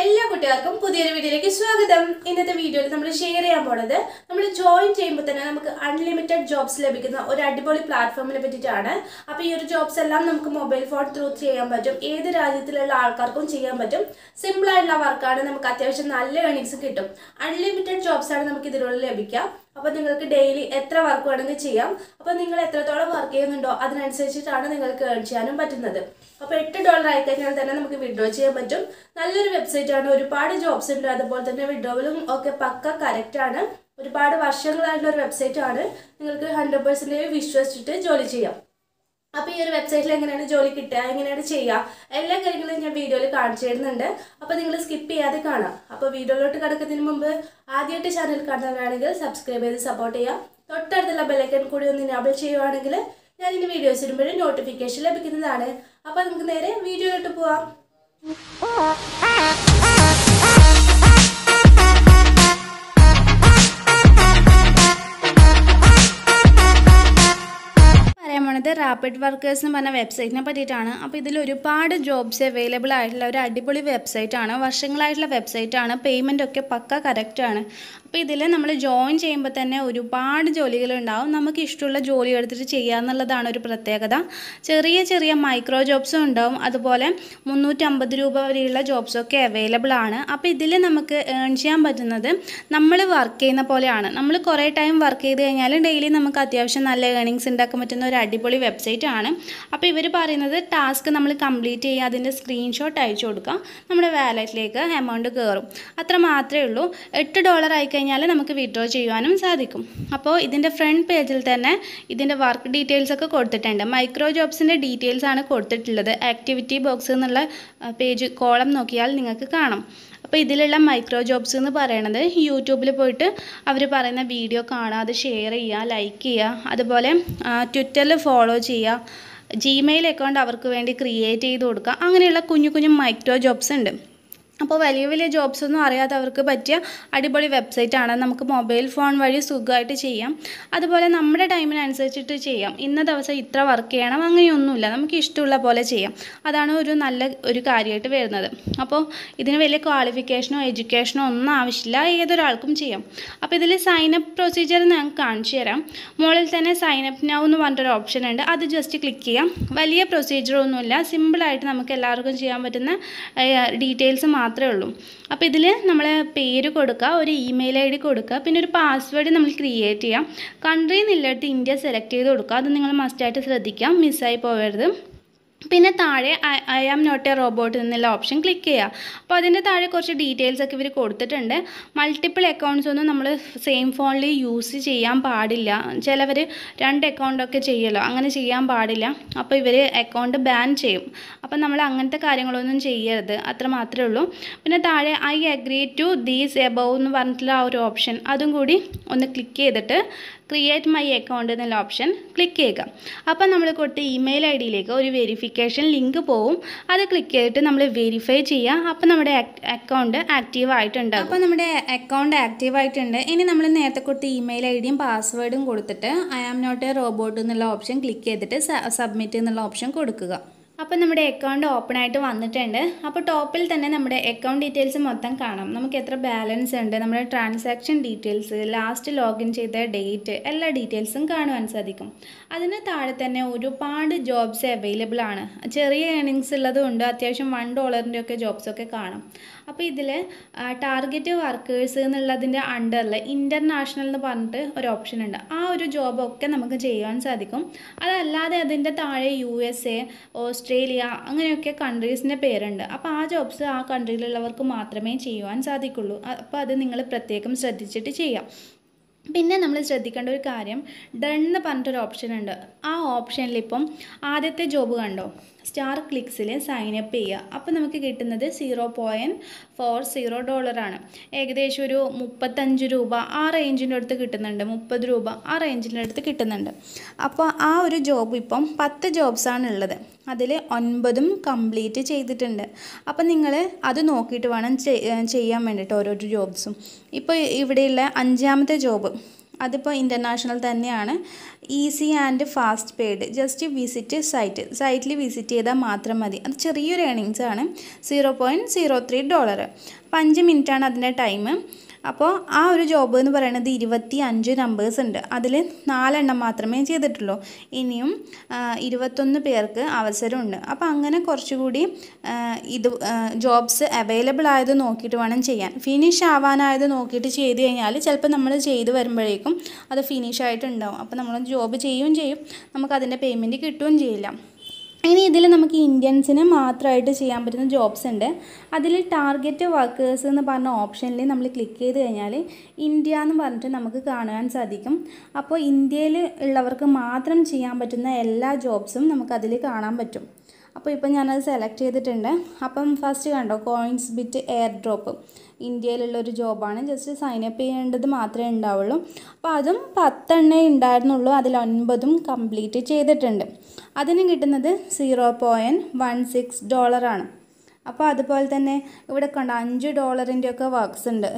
എല്ലാ കുട്ടികൾക്കും പുതിയൊരു വീഡിയോയിലേക്ക് സ്വാഗതം ഇന്നത്തെ വീഡിയോയിൽ നമ്മൾ ഷെയർ ചെയ്യാൻ പോണത് നമ്മൾ ജോയിൻ ചെയ്യുമ്പോൾ തന്നെ നമുക്ക് അൺലിമിറ്റഡ് ജോബ്സ് ലഭിക്കുന്ന ഒരു അടിപൊളി പ്ലാറ്റ്ഫോമിനെ പറ്റിയിട്ടാണ് അപ്പോൾ ഈ ഒരു ജോബ്സ് എല്ലാം നമുക്ക് മൊബൈൽ ഫോൺ ത്രൂ ചെയ്യാൻ പറ്റും ഏത് രാജ്യത്തിലുള്ള ആൾക്കാർക്കും ചെയ്യാൻ പറ്റും സിമ്പിളായിട്ടുള്ള വർക്കാണ് നമുക്ക് അത്യാവശ്യം നല്ല ഏണിങ്സ് കിട്ടും അൺലിമിറ്റഡ് ജോബ്സാണ് നമുക്ക് ഇതിലൂടെ ലഭിക്കുക അപ്പോൾ നിങ്ങൾക്ക് ഡെയിലി എത്ര വർക്ക് വേണമെങ്കിൽ ചെയ്യാം അപ്പോൾ നിങ്ങൾ എത്രത്തോളം വർക്ക് ചെയ്യുന്നുണ്ടോ അതിനനുസരിച്ചിട്ടാണ് നിങ്ങൾക്ക് ഏൺ ചെയ്യാനും പറ്റുന്നത് അപ്പോൾ എട്ട് ഡോളർ ആയി കഴിഞ്ഞാൽ തന്നെ നമുക്ക് വിഡ്രോ ചെയ്യാൻ പറ്റും നല്ലൊരു വെബ്സൈറ്റ് ആണ് ഒരുപാട് ജോബ്സ് ഉണ്ട് അതുപോലെ തന്നെ വിഡ്രോവലും ഒക്കെ പക്ക കറക്റ്റാണ് ഒരുപാട് വർഷങ്ങളായിട്ടുള്ള ഒരു വെബ്സൈറ്റ് ആണ് നിങ്ങൾക്ക് ഹൺഡ്രഡ് പേഴ്സൻറ്റേജ് വിശ്വസിച്ചിട്ട് ജോലി ചെയ്യാം അപ്പോൾ ഈ ഒരു വെബ്സൈറ്റിൽ എങ്ങനെയാണ് ജോലി കിട്ടുക എങ്ങനെയാണ് ചെയ്യുക എല്ലാ കാര്യങ്ങളും ഞാൻ വീഡിയോയിൽ കാണിച്ചു തരുന്നുണ്ട് അപ്പോൾ നിങ്ങൾ സ്കിപ്പ് ചെയ്യാതെ കാണാം അപ്പോൾ വീഡിയോയിലോട്ട് കിടക്കുന്നതിന് മുമ്പ് ആദ്യമായിട്ട് ചാനൽ കാണുന്നവരാണെങ്കിൽ സബ്സ്ക്രൈബ് ചെയ്ത് സപ്പോർട്ട് ചെയ്യാം തൊട്ടടുത്തുള്ള ബെല്ലൈക്കൺ കൂടി ഒന്ന് ഇനാബിൾ ചെയ്യുവാണെങ്കിൽ ഞാൻ ഇനി വീഡിയോസ് വരുമ്പോഴും നോട്ടിഫിക്കേഷൻ ലഭിക്കുന്നതാണ് അപ്പോൾ നമുക്ക് നേരെ വീഡിയോയിലോട്ട് പോവാം പറയുന്നത് റാപ്പിഡ് വർക്കേഴ്സ് എന്ന് പറഞ്ഞ വെബ്സൈറ്റിനെ പറ്റിയിട്ടാണ് അപ്പോൾ ഇതിൽ ഒരുപാട് ജോബ്സ് അവൈലബിൾ ആയിട്ടുള്ള ഒരു അടിപൊളി വെബ്സൈറ്റാണ് വർഷങ്ങളായിട്ടുള്ള വെബ്സൈറ്റാണ് പേയ്മെൻ്റ് ഒക്കെ പക്ക കറക്റ്റാണ് അപ്പോൾ ഇതിൽ നമ്മൾ ജോയിൻ ചെയ്യുമ്പോൾ തന്നെ ഒരുപാട് ജോലികളുണ്ടാവും നമുക്ക് ഇഷ്ടമുള്ള ജോലി എടുത്തിട്ട് ചെയ്യാമെന്നുള്ളതാണ് ഒരു പ്രത്യേകത ചെറിയ ചെറിയ മൈക്രോ ജോബ്സും ഉണ്ടാവും അതുപോലെ മുന്നൂറ്റമ്പത് രൂപ വരെയുള്ള ജോബ്സൊക്കെ അവൈലബിൾ ആണ് അപ്പോൾ ഇതിൽ നമുക്ക് ഏൺ ചെയ്യാൻ പറ്റുന്നത് നമ്മൾ വർക്ക് ചെയ്യുന്ന പോലെയാണ് നമ്മൾ കുറേ ടൈം വർക്ക് ചെയ്ത് കഴിഞ്ഞാൽ ഡെയിലി നമുക്ക് അത്യാവശ്യം നല്ല ഏണിങ്സ് ഉണ്ടാക്കാൻ പറ്റുന്ന ഒരു അടിപൊളി അടിപൊളി വെബ്സൈറ്റ് ആണ് അപ്പോൾ ഇവർ പറയുന്നത് ടാസ്ക് നമ്മൾ കംപ്ലീറ്റ് ചെയ്യുക അതിൻ്റെ സ്ക്രീൻഷോട്ട് അയച്ചു കൊടുക്കുക നമ്മുടെ വാലറ്റിലേക്ക് എമൗണ്ട് കയറും അത്ര മാത്രമേ ഉള്ളൂ എട്ട് ഡോളർ ആയിക്കഴിഞ്ഞാൽ നമുക്ക് വിഡ്രോ ചെയ്യുവാനും സാധിക്കും അപ്പോൾ ഇതിൻ്റെ ഫ്രണ്ട് പേജിൽ തന്നെ ഇതിൻ്റെ വർക്ക് ഡീറ്റെയിൽസ് ഒക്കെ കൊടുത്തിട്ടുണ്ട് മൈക്രോ ജോബ്സിൻ്റെ ഡീറ്റെയിൽസ് ആണ് കൊടുത്തിട്ടുള്ളത് ആക്ടിവിറ്റി ബോക്സ് എന്നുള്ള പേജ് കോളം നോക്കിയാൽ നിങ്ങൾക്ക് കാണാം അപ്പോൾ ഇതിലുള്ള മൈക്രോ ജോബ്സ് എന്ന് പറയണത് യൂട്യൂബിൽ പോയിട്ട് അവർ പറയുന്ന വീഡിയോ കാണുക അത് ഷെയർ ചെയ്യുക ലൈക്ക് ചെയ്യുക അതുപോലെ ട്വിറ്ററിൽ ഫോളോ ചെയ്യുക ജിമെയിൽ അക്കൗണ്ട് അവർക്ക് വേണ്ടി ക്രിയേറ്റ് ചെയ്ത് കൊടുക്കുക അങ്ങനെയുള്ള കുഞ്ഞു കുഞ്ഞു മൈക്രോ ജോബ്സ് ഉണ്ട് അപ്പോൾ വലിയ വലിയ ജോബ്സ് ഒന്നും അറിയാതെ അവർക്ക് പറ്റിയ അടിപൊളി വെബ്സൈറ്റാണ് നമുക്ക് മൊബൈൽ ഫോൺ വഴി സുഖമായിട്ട് ചെയ്യാം അതുപോലെ നമ്മുടെ ടൈമിനനുസരിച്ചിട്ട് ചെയ്യാം ഇന്ന ദിവസം ഇത്ര വർക്ക് ചെയ്യണം അങ്ങനെയൊന്നുമില്ല നമുക്ക് ഇഷ്ടമുള്ള പോലെ ചെയ്യാം അതാണ് ഒരു നല്ല ഒരു കാര്യമായിട്ട് വരുന്നത് അപ്പോൾ ഇതിന് വലിയ ക്വാളിഫിക്കേഷനോ എഡ്യൂക്കേഷനോ ഒന്നും ആവശ്യമില്ല ഏതൊരാൾക്കും ചെയ്യാം അപ്പോൾ ഇതിൽ സൈനപ്പ് പ്രൊസീജിയർ ഞാൻ കാണിച്ചു തരാം മുകളിൽ തന്നെ സൈനപ്പ് നൗ എന്ന് പറഞ്ഞിട്ടൊരു ഓപ്ഷൻ ഉണ്ട് അത് ജസ്റ്റ് ക്ലിക്ക് ചെയ്യാം വലിയ പ്രൊസീജിയറൊന്നുമില്ല ഒന്നുമില്ല സിമ്പിളായിട്ട് നമുക്ക് എല്ലാവർക്കും ചെയ്യാൻ പറ്റുന്ന ഡീറ്റെയിൽസ് മാത്രം മാത്രമേ ഉള്ളൂ അപ്പോൾ ഇതിൽ നമ്മൾ പേര് കൊടുക്കുക ഒരു ഇമെയിൽ ഐ ഡി കൊടുക്കുക പിന്നെ ഒരു പാസ്വേഡ് നമ്മൾ ക്രിയേറ്റ് ചെയ്യാം കൺട്രി എന്നുള്ളിടത്ത് ഇന്ത്യ സെലക്ട് ചെയ്ത് കൊടുക്കുക അത് നിങ്ങൾ മസ്റ്റായിട്ട് ശ്രദ്ധിക്കാം മിസ്സായി പോകരുത് പിന്നെ താഴെ I am not a robot എന്നുള്ള ഓപ്ഷൻ ക്ലിക്ക് ചെയ്യുക അപ്പോൾ അതിൻ്റെ താഴെ കുറച്ച് ഡീറ്റെയിൽസ് ഒക്കെ ഇവർ കൊടുത്തിട്ടുണ്ട് മൾട്ടിപ്പിൾ അക്കൗണ്ട്സ് ഒന്നും നമ്മൾ സെയിം ഫോണിൽ യൂസ് ചെയ്യാൻ പാടില്ല ചിലവർ രണ്ട് അക്കൗണ്ടൊക്കെ ചെയ്യലോ അങ്ങനെ ചെയ്യാൻ പാടില്ല അപ്പോൾ ഇവർ അക്കൗണ്ട് ബാൻ ചെയ്യും അപ്പോൾ നമ്മൾ അങ്ങനത്തെ കാര്യങ്ങളൊന്നും ചെയ്യരുത് അത്ര മാത്രമേ ഉള്ളൂ പിന്നെ താഴെ I agree to these above എന്ന് പറഞ്ഞിട്ടുള്ള ആ ഒരു ഓപ്ഷൻ അതും കൂടി ഒന്ന് ക്ലിക്ക് ചെയ്തിട്ട് ക്രിയേറ്റ് മൈ അക്കൗണ്ട് എന്നുള്ള ഓപ്ഷൻ ക്ലിക്ക് ചെയ്യുക അപ്പം നമ്മൾ കൊടുത്ത ഇമെയിൽ ഐ ഡിയിലേക്ക് ഒരു വെരിഫിക്കേഷൻ ലിങ്ക് പോവും അത് ക്ലിക്ക് ചെയ്തിട്ട് നമ്മൾ വെരിഫൈ ചെയ്യുക അപ്പം നമ്മുടെ അക്കൗണ്ട് ആക്റ്റീവ് ആയിട്ടുണ്ട് അപ്പോൾ നമ്മുടെ അക്കൗണ്ട് ആക്റ്റീവ് ആയിട്ടുണ്ട് ഇനി നമ്മൾ നേരത്തെ കൊടുത്ത ഇമെയിൽ ഐ ഡിയും പാസ്വേഡും കൊടുത്തിട്ട് I am not a robot എന്നുള്ള ഓപ്ഷൻ ക്ലിക്ക് ചെയ്തിട്ട് സബ്മിറ്റ് എന്നുള്ള ഓപ്ഷൻ കൊടുക്കുക അപ്പോൾ നമ്മുടെ അക്കൗണ്ട് ഓപ്പൺ ആയിട്ട് വന്നിട്ടുണ്ട് അപ്പോൾ ടോപ്പിൽ തന്നെ നമ്മുടെ അക്കൗണ്ട് ഡീറ്റെയിൽസ് മൊത്തം കാണാം നമുക്ക് എത്ര ബാലൻസ് ഉണ്ട് നമ്മുടെ ട്രാൻസാക്ഷൻ ഡീറ്റെയിൽസ് ലാസ്റ്റ് ലോഗിൻ ചെയ്ത ഡേറ്റ് എല്ലാ ഡീറ്റെയിൽസും കാണുവാൻ സാധിക്കും അതിന് താഴെ തന്നെ ഒരുപാട് ജോബ്സ് അവൈലബിൾ ആണ് ചെറിയ ഏണിങ്സ് ഉള്ളതുകൊണ്ട് അത്യാവശ്യം വൺ ഡോളറിൻ്റെയൊക്കെ ജോബ്സൊക്കെ കാണാം അപ്പോൾ ഇതിൽ ടാർഗറ്റ് വർക്കേഴ്സ് എന്നുള്ളതിൻ്റെ അണ്ടറിൽ ഇൻ്റർനാഷണൽ എന്ന് പറഞ്ഞിട്ട് ഒരു ഓപ്ഷൻ ഉണ്ട് ആ ഒരു ജോബൊക്കെ നമുക്ക് ചെയ്യാൻ സാധിക്കും അതല്ലാതെ അതിൻ്റെ താഴെ യു എസ് എ ഓസ്ട്രേലിയ അങ്ങനെയൊക്കെ കൺട്രീസിൻ്റെ പേരുണ്ട് അപ്പോൾ ആ ജോബ്സ് ആ കൺട്രിയിലുള്ളവർക്ക് മാത്രമേ ചെയ്യുവാൻ സാധിക്കുള്ളൂ അപ്പോൾ അത് നിങ്ങൾ പ്രത്യേകം ശ്രദ്ധിച്ചിട്ട് ചെയ്യാം പിന്നെ നമ്മൾ ശ്രദ്ധിക്കേണ്ട ഒരു കാര്യം ഡൺ എന്ന് പറഞ്ഞിട്ടൊരു ഓപ്ഷൻ ഉണ്ട് ആ ഓപ്ഷനിൽ ഇപ്പം ആദ്യത്തെ ജോബ് കണ്ടോ സ്റ്റാർ ക്ലിക്സിൽ സൈൻ അപ്പ് ചെയ്യുക അപ്പോൾ നമുക്ക് കിട്ടുന്നത് സീറോ പോയിൻറ്റ് ഫോർ സീറോ ഡോളറാണ് ഏകദേശം ഒരു മുപ്പത്തഞ്ച് രൂപ ആ റേഞ്ചിൻ്റെ അടുത്ത് കിട്ടുന്നുണ്ട് മുപ്പത് രൂപ ആ റേഞ്ചിൻ്റെ അടുത്ത് കിട്ടുന്നുണ്ട് അപ്പോൾ ആ ഒരു ജോബ് ഇപ്പം പത്ത് ജോബ്സാണ് ഉള്ളത് അതിൽ ഒൻപതും കംപ്ലീറ്റ് ചെയ്തിട്ടുണ്ട് അപ്പം നിങ്ങൾ അത് നോക്കിയിട്ട് വേണം ചെയ്യാൻ വേണ്ടിയിട്ട് ഓരോരോ ജോബ്സും ഇപ്പോൾ ഇവിടെയുള്ള അഞ്ചാമത്തെ ജോബ് അതിപ്പോൾ ഇൻ്റർനാഷണൽ തന്നെയാണ് easy and fast paid just visit site സൈറ്റിൽ വിസിറ്റ് ചെയ്താൽ മാത്രം മതി അത് ചെറിയൊരു ഏണിങ്സ് ആണ് zero point zero three dollar അപ്പം അഞ്ച് മിനിറ്റാണ് അതിൻ്റെ ടൈം അപ്പോൾ ആ ഒരു ജോബ് എന്ന് പറയുന്നത് ഇരുപത്തി അഞ്ച് നമ്പേഴ്സ് ഉണ്ട് അതിൽ നാലെണ്ണം മാത്രമേ ചെയ്തിട്ടുള്ളൂ ഇനിയും ഇരുപത്തൊന്ന് പേർക്ക് അവസരമുണ്ട് അപ്പോൾ അങ്ങനെ കുറച്ചുകൂടി ഇത് ജോബ്സ് അവൈലബിൾ ആയത് നോക്കിയിട്ട് വേണം ചെയ്യാൻ ഫിനിഷ് ആവാനായത് നോക്കിയിട്ട് ചെയ്ത് കഴിഞ്ഞാൽ ചിലപ്പോൾ നമ്മൾ ചെയ്ത് വരുമ്പോഴേക്കും അത് ഫിനിഷ് ആയിട്ടുണ്ടാവും അപ്പോൾ നമ്മൾ ജോബ് ചെയ്യുകയും ചെയ്യും നമുക്കതിൻ്റെ പേയ്മെൻറ്റ് കിട്ടുകയും ചെയ്യില്ല ഇനി ഇതിൽ നമുക്ക് ഇന്ത്യൻസിന് മാത്രമായിട്ട് ചെയ്യാൻ പറ്റുന്ന ജോബ്സ് ഉണ്ട് അതിൽ ടാർഗറ്റ് വർക്കേഴ്സ് എന്ന് പറഞ്ഞ ഓപ്ഷനിൽ നമ്മൾ ക്ലിക്ക് ചെയ്ത് കഴിഞ്ഞാൽ ഇന്ത്യ എന്ന് പറഞ്ഞിട്ട് നമുക്ക് കാണുവാൻ സാധിക്കും അപ്പോൾ ഇന്ത്യയിൽ ഉള്ളവർക്ക് മാത്രം ചെയ്യാൻ പറ്റുന്ന എല്ലാ ജോബ്സും നമുക്കതിൽ കാണാൻ പറ്റും അപ്പോൾ ഇപ്പം ഞാനത് സെലക്ട് ചെയ്തിട്ടുണ്ട് അപ്പം ഫസ്റ്റ് കണ്ടോ കോയിൻസ് ബിറ്റ് എയർ ഡ്രോപ്പ് ഇന്ത്യയിലുള്ള ഒരു ജോബാണ് ജസ്റ്റ് സൈൻ അപ്പ് ചെയ്യേണ്ടത് മാത്രമേ ഉണ്ടാവുള്ളൂ അപ്പോൾ അതും പത്തെണ്ണേ ഉണ്ടായിരുന്നുള്ളൂ അതിൽ ഒൻപതും കംപ്ലീറ്റ് ചെയ്തിട്ടുണ്ട് അതിന് കിട്ടുന്നത് സീറോ പോയിൻറ്റ് വൺ സിക്സ് ഡോളറാണ് അപ്പോൾ അതുപോലെ തന്നെ ഇവിടെ കണ്ട അഞ്ച് ഡോളറിൻ്റെയൊക്കെ വർക്ക്സ് ഉണ്ട്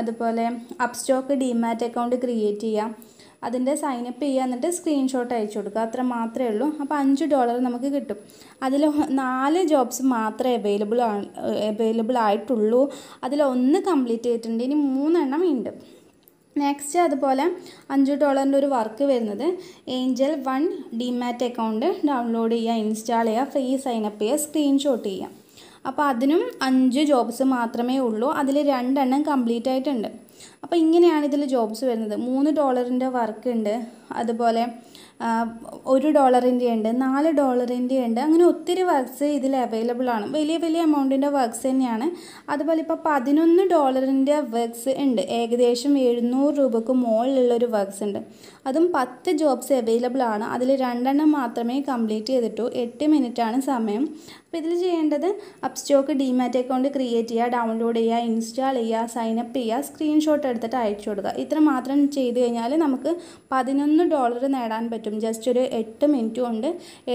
അതുപോലെ അപ്സ്റ്റോക്ക് ഡിമാറ്റ് അക്കൗണ്ട് ക്രിയേറ്റ് ചെയ്യാം അതിൻ്റെ സൈനപ്പ് ചെയ്യുക എന്നിട്ട് സ്ക്രീൻഷോട്ട് അയച്ചു കൊടുക്കുക അത്ര മാത്രമേ ഉള്ളൂ അപ്പോൾ അഞ്ച് ഡോളർ നമുക്ക് കിട്ടും അതിൽ നാല് ജോബ്സ് മാത്രമേ അവൈലബിൾ അവൈലബിൾ ആയിട്ടുള്ളൂ അതിലൊന്ന് ഒന്ന് കംപ്ലീറ്റ് ചെയ്തിട്ടുണ്ട് ഇനി മൂന്നെണ്ണം ഉണ്ട് നെക്സ്റ്റ് അതുപോലെ അഞ്ച് ഡോളറിൻ്റെ ഒരു വർക്ക് വരുന്നത് Angel One demat account download ചെയ്യുക ഇൻസ്റ്റാൾ ചെയ്യുക ഫ്രീ സൈനപ്പ് ചെയ്യുക സ്ക്രീൻഷോട്ട് ചെയ്യുക അപ്പോൾ അതിനും അഞ്ച് ജോബ്സ് മാത്രമേ ഉള്ളൂ അതിൽ രണ്ടെണ്ണം കംപ്ലീറ്റ് ആയിട്ടുണ്ട് അപ്പോൾ ഇങ്ങനെയാണ് ഇതിൽ ജോബ്സ് വരുന്നത് മൂന്ന് ഡോളറിൻ്റെ വർക്ക് ഉണ്ട് അതുപോലെ ഒരു ഡോളറിൻ്റെ ഉണ്ട് നാല് ഡോളറിൻ്റെ ഉണ്ട് അങ്ങനെ ഒത്തിരി വർക്ക്സ് ഇതിൽ അവൈലബിൾ ആണ് വലിയ വലിയ എമൗണ്ടിൻ്റെ വർക്ക്സ് തന്നെയാണ് അതുപോലെ ഇപ്പോൾ പതിനൊന്ന് ഡോളറിൻ്റെ വർക്ക്സ് ഉണ്ട് ഏകദേശം എഴുന്നൂറ് രൂപക്ക് മുകളിലുള്ളൊരു വർക്ക്സ് ഉണ്ട് അതും പത്ത് ജോബ്സ് അവൈലബിൾ ആണ് അതിൽ രണ്ടെണ്ണം മാത്രമേ കംപ്ലീറ്റ് ചെയ്തിട്ടു എട്ട് മിനിറ്റാണ് സമയം അപ്പോൾ ഇതിൽ ചെയ്യേണ്ടത് അപ്സ്റ്റോക്ക് ഡിമാറ്റ് അക്കൗണ്ട് ക്രിയേറ്റ് ചെയ്യുക ഡൗൺലോഡ് ചെയ്യുക ഇൻസ്റ്റാൾ ചെയ്യുക സൈനപ്പ് ചെയ്യുക സ്ക്രീൻഷോട്ട് എടുത്തിട്ട് അയച്ചു കൊടുക്കുക ഇത്ര മാത്രം ചെയ്ത് കഴിഞ്ഞാൽ നമുക്ക് പതിനൊന്ന് ഡോളർ നേടാൻ പറ്റും പറ്റും ജസ്റ്റ് ഒരു എട്ട് മിനിറ്റ് കൊണ്ട്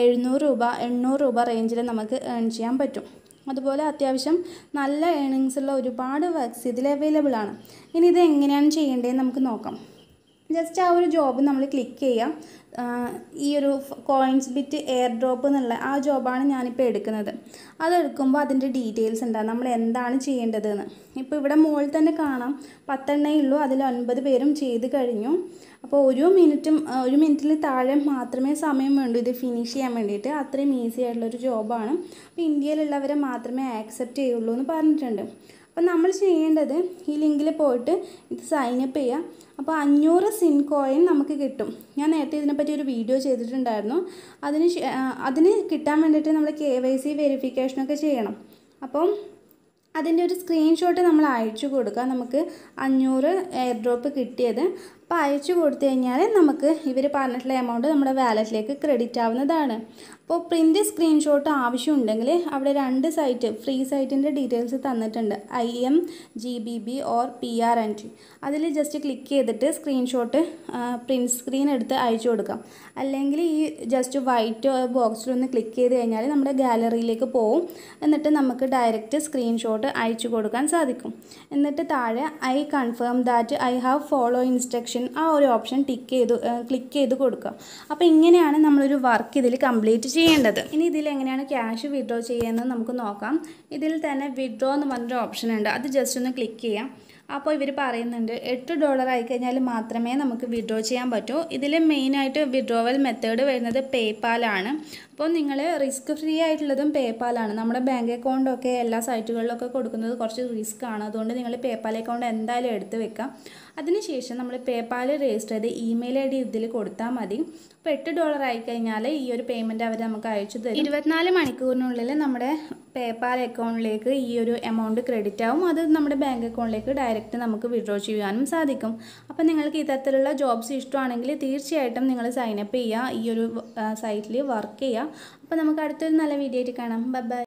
എഴുന്നൂറ് രൂപ എണ്ണൂറ് രൂപ റേഞ്ചിൽ നമുക്ക് ഏൺ ചെയ്യാൻ പറ്റും അതുപോലെ അത്യാവശ്യം നല്ല ഏണിങ്സ് ഉള്ള ഒരുപാട് വർക്ക്സ് ഇതിൽ അവൈലബിൾ ആണ് ഇനി ഇത് എങ്ങനെയാണ് ചെയ്യേണ്ടതെന്ന് നമുക്ക് നോക്കാം ജസ്റ്റ് ആ ഒരു ജോബ് നമ്മൾ ക്ലിക്ക് ചെയ്യാം ഈ ഒരു കോയിൻസ് ബിറ്റ് എയർ ഡ്രോപ്പ് എന്നുള്ള ആ ജോബാണ് ഞാനിപ്പോൾ എടുക്കുന്നത് അതെടുക്കുമ്പോൾ അതിൻ്റെ ഡീറ്റെയിൽസ് ഉണ്ടാകും നമ്മൾ എന്താണ് ചെയ്യേണ്ടതെന്ന് ഇപ്പോൾ ഇവിടെ മുകളിൽ തന്നെ കാണാം പത്തെണ്ണേ ഉള്ളൂ അതിൽ ഒൻപത് പേരും ചെയ്ത് കഴിഞ്ഞു അപ്പോൾ ഒരു മിനിറ്റും ഒരു മിനിറ്റിൽ താഴെ മാത്രമേ സമയം വേണ്ടൂ ഇത് ഫിനിഷ് ചെയ്യാൻ വേണ്ടിയിട്ട് അത്രയും ഈസി ആയിട്ടുള്ളൊരു ജോബാണ് അപ്പോൾ ഇന്ത്യയിലുള്ളവരെ മാത്രമേ ആക്സെപ്റ്റ് ചെയ്യുള്ളൂ എന്ന് പറഞ്ഞിട്ടുണ്ട് അപ്പം നമ്മൾ ചെയ്യേണ്ടത് ഈ ലിങ്കിൽ പോയിട്ട് ഇത് സൈനപ്പ് ചെയ്യാം അപ്പോൾ അഞ്ഞൂറ് സിൻ കോയിൻ നമുക്ക് കിട്ടും ഞാൻ നേരത്തെ ഇതിനെപ്പറ്റി ഒരു വീഡിയോ ചെയ്തിട്ടുണ്ടായിരുന്നു അതിന് അതിന് കിട്ടാൻ വേണ്ടിയിട്ട് നമ്മൾ കെ വൈ സി വെരിഫിക്കേഷനൊക്കെ ചെയ്യണം അപ്പം അതിൻ്റെ ഒരു സ്ക്രീൻഷോട്ട് നമ്മൾ അയച്ചു കൊടുക്കുക നമുക്ക് അഞ്ഞൂറ് എയർ ഡ്രോപ്പ് കിട്ടിയത് അപ്പോൾ അയച്ചു കൊടുത്തു കഴിഞ്ഞാൽ നമുക്ക് ഇവർ പറഞ്ഞിട്ടുള്ള എമൗണ്ട് നമ്മുടെ വാലറ്റിലേക്ക് ക്രെഡിറ്റ് ആവുന്നതാണ് അപ്പോൾ പ്രിൻ്റ് സ്ക്രീൻഷോട്ട് ആവശ്യമുണ്ടെങ്കിൽ അവിടെ രണ്ട് സൈറ്റ് ഫ്രീ സൈറ്റിൻ്റെ ഡീറ്റെയിൽസ് തന്നിട്ടുണ്ട് I M G B B or P R N T അതിൽ ജസ്റ്റ് ക്ലിക്ക് ചെയ്തിട്ട് സ്ക്രീൻഷോട്ട് പ്രിൻ്റ് സ്ക്രീൻ എടുത്ത് അയച്ചു കൊടുക്കാം അല്ലെങ്കിൽ ഈ ജസ്റ്റ് വൈറ്റ് ബോക്സിലൊന്ന് ക്ലിക്ക് ചെയ്ത് കഴിഞ്ഞാൽ നമ്മുടെ ഗാലറിയിലേക്ക് പോവും എന്നിട്ട് നമുക്ക് ഡയറക്റ്റ് സ്ക്രീൻഷോട്ട് അയച്ചു കൊടുക്കാൻ സാധിക്കും എന്നിട്ട് താഴെ I confirm that I have follow instruction ആ ഒരു ഓപ്ഷൻ ടിക്ക് ചെയ്ത് ക്ലിക്ക് ചെയ്ത് കൊടുക്കുക അപ്പോൾ ഇങ്ങനെയാണ് നമ്മളൊരു വർക്ക് ഇതിൽ കംപ്ലീറ്റ് ചെയ്യേണ്ടത് ഇനി ഇതിൽ എങ്ങനെയാണ് ക്യാഷ് വിഡ്രോ ചെയ്യുന്നത് നമുക്ക് നോക്കാം ഇതിൽ തന്നെ വിഡ്രോ എന്ന് പറഞ്ഞൊരു ഓപ്ഷൻ ഉണ്ട് അത് ജസ്റ്റ് ഒന്ന് ക്ലിക്ക് ചെയ്യാം അപ്പോൾ ഇവർ പറയുന്നുണ്ട് എട്ട് ഡോളർ ആയിക്കഴിഞ്ഞാൽ മാത്രമേ നമുക്ക് വിഡ്രോ ചെയ്യാൻ പറ്റൂ ഇതിൽ മെയിനായിട്ട് വിഡ്രോവൽ മെത്തേഡ് വരുന്നത് പേപ്പാലാണ് അപ്പോൾ നിങ്ങൾ റിസ്ക് ഫ്രീ ആയിട്ടുള്ളതും പേപ്പാലാണ് നമ്മുടെ ബാങ്ക് അക്കൗണ്ടൊക്കെ എല്ലാ സൈറ്റുകളിലൊക്കെ കൊടുക്കുന്നത് കുറച്ച് റിസ്ക് ആണ് അതുകൊണ്ട് നിങ്ങൾ പേപ്പാൽ അക്കൗണ്ട് എന്തായാലും എടുത്ത് വെക്കാം അതിനുശേഷം നമ്മൾ പേപ്പാൽ രജിസ്റ്റർ ചെയ്ത് ഇമെയിൽ ഐ ഡി ഇതിൽ കൊടുത്താൽ മതി അപ്പോൾ എട്ട് ഡോളർ ആയിക്കഴിഞ്ഞാൽ ഈ ഒരു പേയ്മെൻറ്റ് അവർ നമുക്ക് അയച്ചു തരും ഇരുപത്തിനാല് മണിക്കൂറിനുള്ളിൽ നമ്മുടെ പേപ്പാൽ അക്കൗണ്ടിലേക്ക് ഈ ഒരു എമൗണ്ട് ക്രെഡിറ്റ് ആവും അത് നമ്മുടെ ബാങ്ക് അക്കൗണ്ടിലേക്ക് ഡയറക്റ്റ് നമുക്ക് വിഡ്രോ ചെയ്യാനും സാധിക്കും അപ്പോൾ നിങ്ങൾക്ക് ഇത്തരത്തിലുള്ള ജോബ്സ് ഇഷ്ടമാണെങ്കിൽ തീർച്ചയായിട്ടും നിങ്ങൾ സൈനപ്പ് ചെയ്യുക ഈ ഒരു സൈറ്റിൽ വർക്ക് ചെയ്യുക അപ്പോൾ നമുക്ക് അടുത്തൊരു നല്ല വീഡിയോ ആയിട്ട് കാണാം ബൈ ബൈ